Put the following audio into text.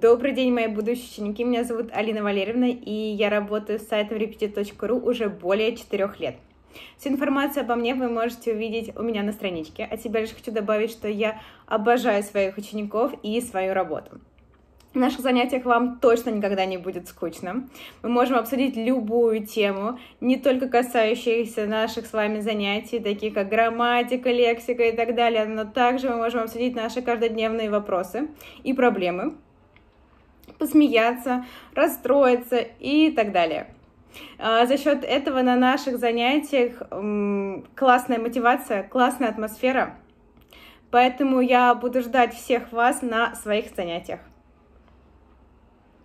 Добрый день, мои будущие ученики. Меня зовут Алина Валерьевна, и я работаю с сайтом repetit.ru уже более четырех лет. Всю информацию обо мне вы можете увидеть у меня на страничке. От себя лишь хочу добавить, что я обожаю своих учеников и свою работу. В наших занятиях вам точно никогда не будет скучно. Мы можем обсудить любую тему, не только касающуюся наших с вами занятий, таких как грамматика, лексика и так далее, но также мы можем обсудить наши каждодневные вопросы и проблемы, посмеяться, расстроиться и так далее. А, за счет этого на наших занятиях классная мотивация, классная атмосфера. Поэтому я буду ждать всех вас на своих занятиях.